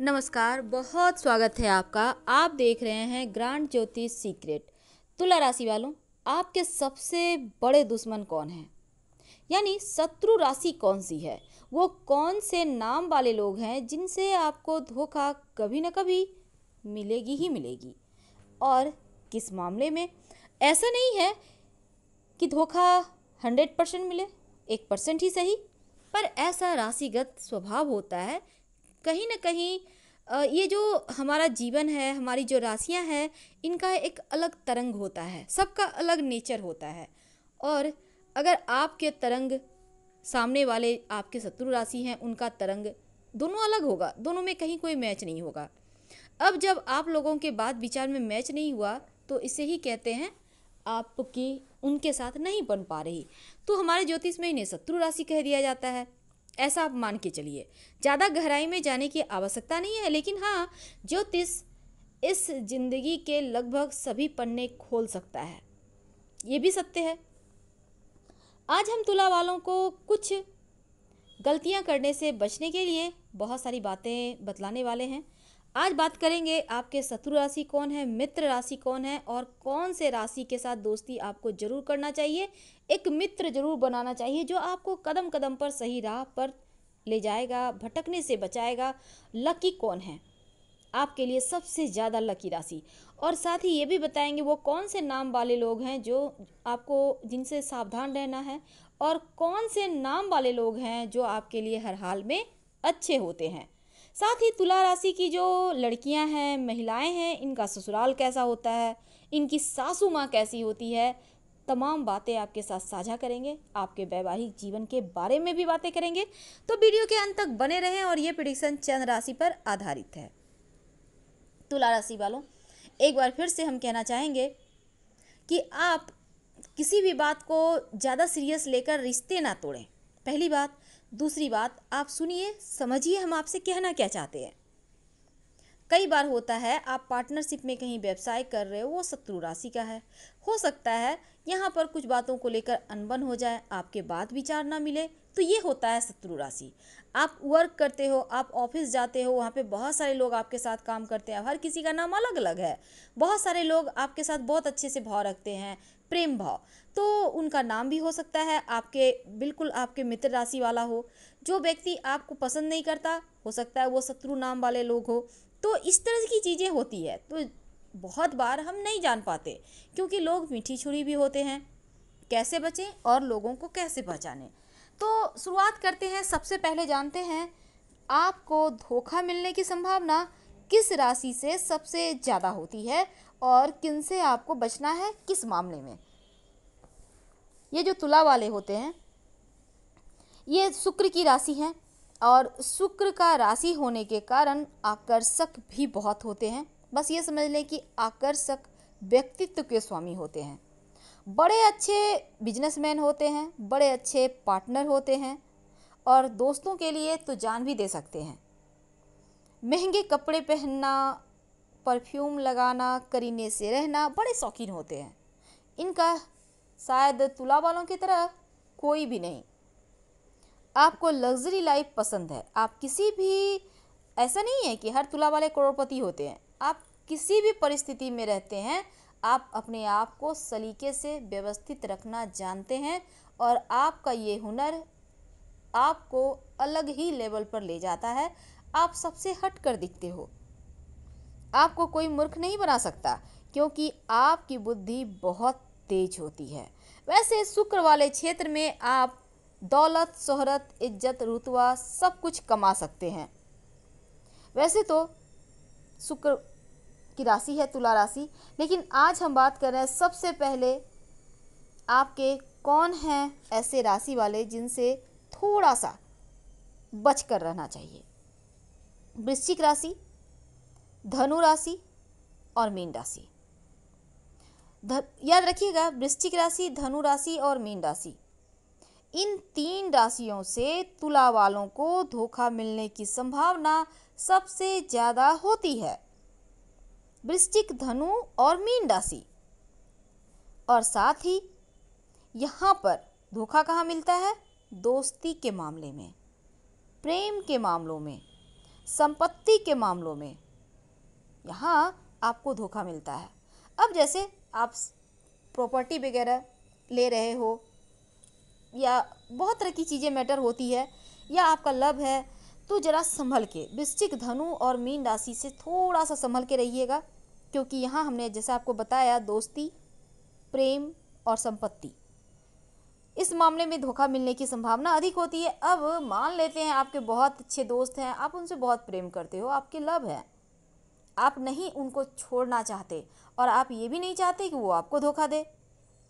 नमस्कार बहुत स्वागत है आपका आप देख रहे हैं ग्रांड ज्योतिष सीक्रेट तुला राशि वालों आपके सबसे बड़े दुश्मन कौन हैं यानी शत्रु राशि कौन सी है वो कौन से नाम वाले लोग हैं जिनसे आपको धोखा कभी ना कभी मिलेगी ही मिलेगी और किस मामले में ऐसा नहीं है कि धोखा हंड्रेड परसेंट मिले एक परसेंट ही सही पर ऐसा राशिगत स्वभाव होता है कहीं ना कहीं ये जो हमारा जीवन है हमारी जो राशियाँ हैं इनका एक अलग तरंग होता है सबका अलग नेचर होता है और अगर आपके तरंग सामने वाले आपके शत्रु राशि हैं उनका तरंग दोनों अलग होगा दोनों में कहीं कोई मैच नहीं होगा अब जब आप लोगों के बात विचार में मैच नहीं हुआ तो इसे ही कहते हैं आपकी उनके साथ नहीं बन पा रही तो हमारे ज्योतिष में इन्हें शत्रु राशि कह दिया जाता है ऐसा आप मान के चलिए ज़्यादा गहराई में जाने की आवश्यकता नहीं है लेकिन हाँ ज्योतिष इस जिंदगी के लगभग सभी पन्ने खोल सकता है ये भी सत्य है आज हम तुला वालों को कुछ गलतियाँ करने से बचने के लिए बहुत सारी बातें बतलाने वाले हैं आज बात करेंगे आपके शत्रु राशि कौन है मित्र राशि कौन है और कौन से राशि के साथ दोस्ती आपको जरूर करना चाहिए एक मित्र जरूर बनाना चाहिए जो आपको कदम कदम पर सही राह पर ले जाएगा भटकने से बचाएगा लकी कौन है आपके लिए सबसे ज़्यादा लकी राशि और साथ ही ये भी बताएंगे वो कौन से नाम वाले लोग हैं जो आपको जिनसे सावधान रहना है और कौन से नाम वाले लोग हैं जो आपके लिए हर हाल में अच्छे होते हैं साथ ही तुला राशि की जो लड़कियां हैं महिलाएं हैं इनका ससुराल कैसा होता है इनकी सासू माँ कैसी होती है तमाम बातें आपके साथ साझा करेंगे आपके वैवाहिक जीवन के बारे में भी बातें करेंगे तो वीडियो के अंत तक बने रहें और ये प्रिडिक्शन चंद्र राशि पर आधारित है तुला राशि वालों एक बार फिर से हम कहना चाहेंगे कि आप किसी भी बात को ज़्यादा सीरियस लेकर रिश्ते ना तोड़ें पहली बात दूसरी बात आप सुनिए समझिए हम आपसे कहना क्या चाहते हैं कई बार होता है आप पार्टनरशिप में कहीं व्यवसाय कर रहे हो वो शत्रु राशि का है हो सकता है यहाँ पर कुछ बातों को लेकर अनबन हो जाए आपके बात विचार ना मिले तो ये होता है शत्रु राशि आप वर्क करते हो आप ऑफिस जाते हो वहाँ पे बहुत सारे लोग आपके साथ काम करते हैं हर किसी का नाम अलग अलग है बहुत सारे लोग आपके साथ बहुत अच्छे से भाव रखते हैं प्रेम भाव तो उनका नाम भी हो सकता है आपके बिल्कुल आपके मित्र राशि वाला हो जो व्यक्ति आपको पसंद नहीं करता हो सकता है वो शत्रु नाम वाले लोग हो तो इस तरह की चीज़ें होती है तो बहुत बार हम नहीं जान पाते क्योंकि लोग मीठी छुरी भी होते हैं कैसे बचें और लोगों को कैसे पहचानें तो शुरुआत करते हैं सबसे पहले जानते हैं आपको धोखा मिलने की संभावना किस राशि से सबसे ज़्यादा होती है और किन से आपको बचना है किस मामले में ये जो तुला वाले होते हैं ये शुक्र की राशि है और शुक्र का राशि होने के कारण आकर्षक भी बहुत होते हैं बस ये समझ लें कि आकर्षक व्यक्तित्व के स्वामी होते हैं बड़े अच्छे बिजनेसमैन होते हैं बड़े अच्छे पार्टनर होते हैं और दोस्तों के लिए तो जान भी दे सकते हैं महंगे कपड़े पहनना परफ्यूम लगाना करीने से रहना बड़े शौकीन होते हैं इनका शायद तुला वालों की तरह कोई भी नहीं आपको लग्जरी लाइफ पसंद है आप किसी भी ऐसा नहीं है कि हर तुला वाले करोड़पति होते हैं आप किसी भी परिस्थिति में रहते हैं आप अपने आप को सलीके से व्यवस्थित रखना जानते हैं और आपका ये हुनर आपको अलग ही लेवल पर ले जाता है आप सबसे हट कर दिखते हो आपको कोई मूर्ख नहीं बना सकता क्योंकि आपकी बुद्धि बहुत तेज होती है वैसे शुक्र वाले क्षेत्र में आप दौलत शोहरत इज्जत रुतवा सब कुछ कमा सकते हैं वैसे तो शुक्र की राशि है तुला राशि लेकिन आज हम बात कर रहे हैं सबसे पहले आपके कौन हैं ऐसे राशि वाले जिनसे थोड़ा सा बच कर रहना चाहिए वृश्चिक राशि धनु राशि और मीन राशि याद रखिएगा वृश्चिक राशि धनु राशि और मीन राशि इन तीन राशियों से तुला वालों को धोखा मिलने की संभावना सबसे ज़्यादा होती है वृश्चिक धनु और मीन राशि और साथ ही यहाँ पर धोखा कहाँ मिलता है दोस्ती के मामले में प्रेम के मामलों में संपत्ति के मामलों में यहाँ आपको धोखा मिलता है अब जैसे आप प्रॉपर्टी वगैरह ले रहे हो या बहुत तरह की चीज़ें मैटर होती है या आपका लव है तो ज़रा संभल के वृश्चिक धनु और मीन राशि से थोड़ा सा संभल के रहिएगा क्योंकि यहाँ हमने जैसा आपको बताया दोस्ती प्रेम और संपत्ति इस मामले में धोखा मिलने की संभावना अधिक होती है अब मान लेते हैं आपके बहुत अच्छे दोस्त हैं आप उनसे बहुत प्रेम करते हो आपके लव है आप नहीं उनको छोड़ना चाहते और आप ये भी नहीं चाहते कि वो आपको धोखा दे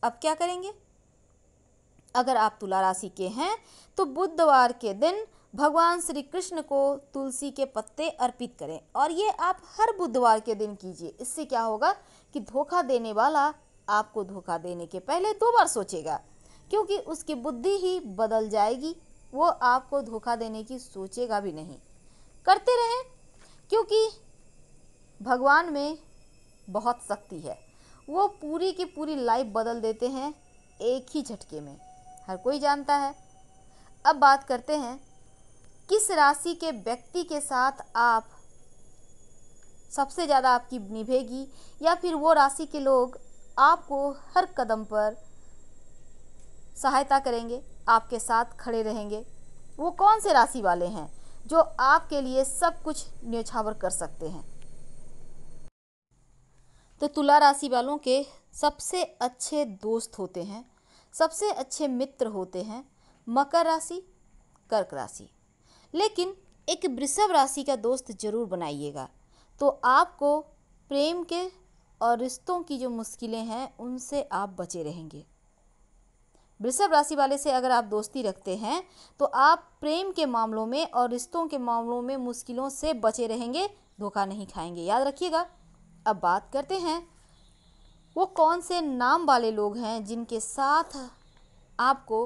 अब क्या करेंगे अगर आप तुला राशि के हैं तो बुधवार के दिन भगवान श्री कृष्ण को तुलसी के पत्ते अर्पित करें और ये आप हर बुधवार के दिन कीजिए इससे क्या होगा कि धोखा देने वाला आपको धोखा देने के पहले दो बार सोचेगा क्योंकि उसकी बुद्धि ही बदल जाएगी वो आपको धोखा देने की सोचेगा भी नहीं करते रहें क्योंकि भगवान में बहुत शक्ति है वो पूरी की पूरी लाइफ बदल देते हैं एक ही झटके में हर कोई जानता है अब बात करते हैं किस राशि के व्यक्ति के साथ आप सबसे ज़्यादा आपकी निभेगी या फिर वो राशि के लोग आपको हर कदम पर सहायता करेंगे आपके साथ खड़े रहेंगे वो कौन से राशि वाले हैं जो आपके लिए सब कुछ न्यौछावर कर सकते हैं तो तुला राशि वालों के सबसे अच्छे दोस्त होते हैं सबसे अच्छे मित्र होते हैं मकर राशि कर्क राशि लेकिन एक वृषभ राशि का दोस्त ज़रूर बनाइएगा तो आपको प्रेम के और रिश्तों की जो मुश्किलें हैं उनसे आप बचे रहेंगे वृषभ राशि वाले से अगर आप दोस्ती रखते हैं तो आप प्रेम के मामलों में और रिश्तों के मामलों में मुश्किलों से बचे रहेंगे धोखा नहीं खाएंगे याद रखिएगा अब बात करते हैं वो कौन से नाम वाले लोग हैं जिनके साथ आपको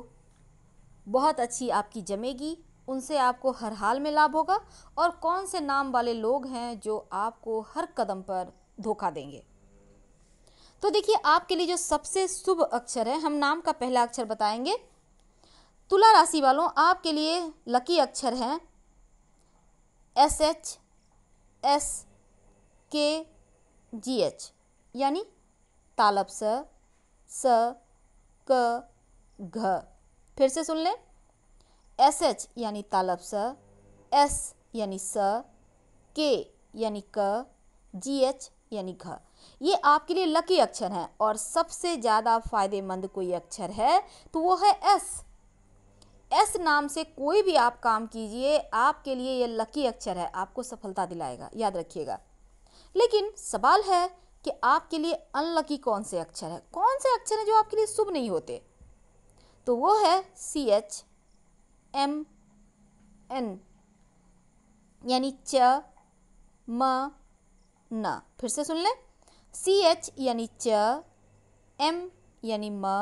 बहुत अच्छी आपकी जमेगी उनसे आपको हर हाल में लाभ होगा और कौन से नाम वाले लोग हैं जो आपको हर कदम पर धोखा देंगे तो देखिए आपके लिए जो सबसे शुभ अक्षर है हम नाम का पहला अक्षर बताएंगे तुला राशि वालों आपके लिए लकी अक्षर हैं एस एच एस के जी एच यानी तालब स स क घ फिर से सुन लें एस एच यानी तालब स एस यानी स के यानी क जी एच यानी घ ये आपके लिए लकी अक्षर हैं और सबसे ज़्यादा फायदेमंद कोई अक्षर है तो वो है एस एस नाम से कोई भी आप काम कीजिए आपके लिए ये लकी अक्षर है आपको सफलता दिलाएगा याद रखिएगा लेकिन सवाल है कि आपके लिए अनलकी कौन से अक्षर है कौन से अक्षर हैं जो आपके लिए शुभ नहीं होते तो वो है सी एच एम एन यानी च म न फिर से सुन लें सी एच यानी च एम यानी म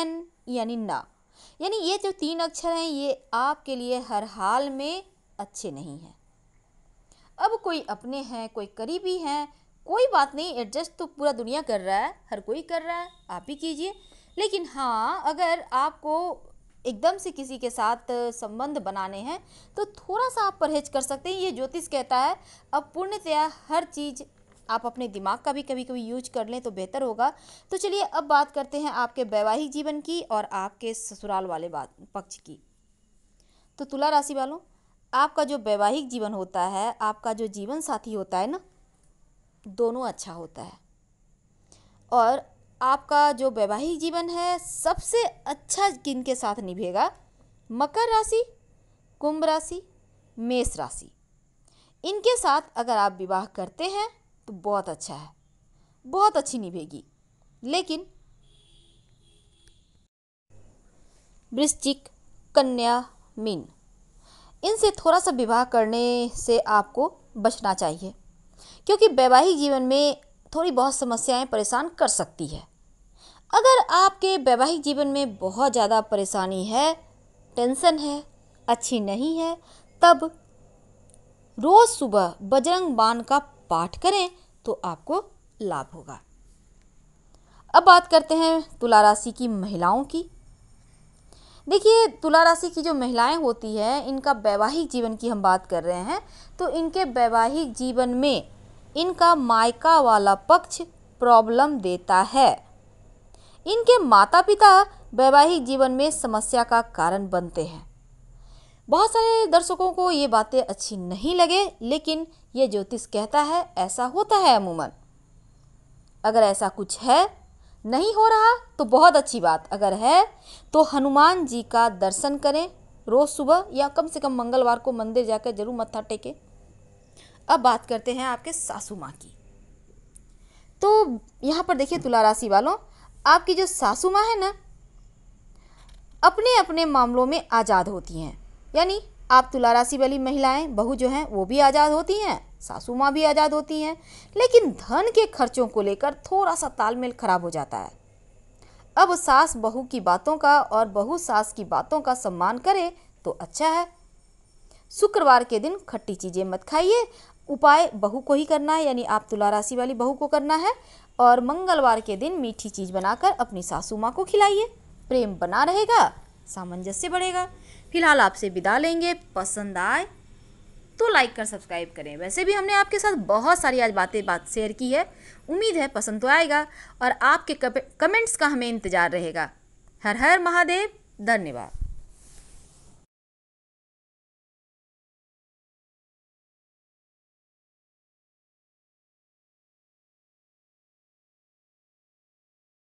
एन यानी न यानी ये जो तीन अक्षर हैं ये आपके लिए हर हाल में अच्छे नहीं हैं अब कोई अपने हैं कोई करीबी हैं कोई बात नहीं एडजस्ट तो पूरा दुनिया कर रहा है हर कोई कर रहा है आप ही कीजिए लेकिन हाँ अगर आपको एकदम से किसी के साथ संबंध बनाने हैं तो थोड़ा सा आप परहेज कर सकते हैं ये ज्योतिष कहता है अब पूर्णतया हर चीज़ आप अपने दिमाग का भी कभी कभी यूज कर लें तो बेहतर होगा तो चलिए अब बात करते हैं आपके वैवाहिक जीवन की और आपके ससुराल वाले बात पक्ष की तो तुला राशि वालों आपका जो वैवाहिक जीवन होता है आपका जो जीवन साथी होता है ना दोनों अच्छा होता है और आपका जो वैवाहिक जीवन है सबसे अच्छा किन के साथ निभेगा मकर राशि कुंभ राशि मेष राशि इनके साथ अगर आप विवाह करते हैं तो बहुत अच्छा है बहुत अच्छी निभेगी लेकिन वृश्चिक कन्या मीन इनसे थोड़ा सा विवाह करने से आपको बचना चाहिए क्योंकि वैवाहिक जीवन में थोड़ी बहुत समस्याएं परेशान कर सकती है अगर आपके वैवाहिक जीवन में बहुत ज़्यादा परेशानी है टेंशन है अच्छी नहीं है तब रोज़ सुबह बजरंग बाण का पाठ करें तो आपको लाभ होगा अब बात करते हैं तुला राशि की महिलाओं की देखिए तुला राशि की जो महिलाएं होती हैं इनका वैवाहिक जीवन की हम बात कर रहे हैं तो इनके वैवाहिक जीवन में इनका मायका वाला पक्ष प्रॉब्लम देता है इनके माता पिता वैवाहिक जीवन में समस्या का कारण बनते हैं बहुत सारे दर्शकों को ये बातें अच्छी नहीं लगे लेकिन ये ज्योतिष कहता है ऐसा होता है अमूमन अगर ऐसा कुछ है नहीं हो रहा तो बहुत अच्छी बात अगर है तो हनुमान जी का दर्शन करें रोज़ सुबह या कम से कम मंगलवार को मंदिर जाकर जरूर मत्था टेकें अब बात करते हैं आपके सासू माँ की तो यहाँ पर देखिए तुला राशि वालों आपकी जो सासू माँ है ना अपने अपने मामलों में आज़ाद होती हैं यानी आप तुला राशि वाली महिलाएं बहू जो हैं वो भी आज़ाद होती हैं सासू माँ भी आज़ाद होती हैं लेकिन धन के खर्चों को लेकर थोड़ा सा तालमेल खराब हो जाता है अब सास बहू की बातों का और बहू सास की बातों का सम्मान करे तो अच्छा है शुक्रवार के दिन खट्टी चीज़ें मत खाइए उपाय बहू को ही करना है यानी आप तुला राशि वाली बहू को करना है और मंगलवार के दिन मीठी चीज़ बनाकर अपनी सासू माँ को खिलाइए प्रेम बना रहेगा सामंजस्य बढ़ेगा फिलहाल आपसे विदा लेंगे पसंद आए तो लाइक कर सब्सक्राइब करें वैसे भी हमने आपके साथ बहुत सारी आज बातें बात शेयर की है उम्मीद है पसंद तो आएगा और आपके कमेंट्स का हमें इंतज़ार रहेगा हर हर महादेव धन्यवाद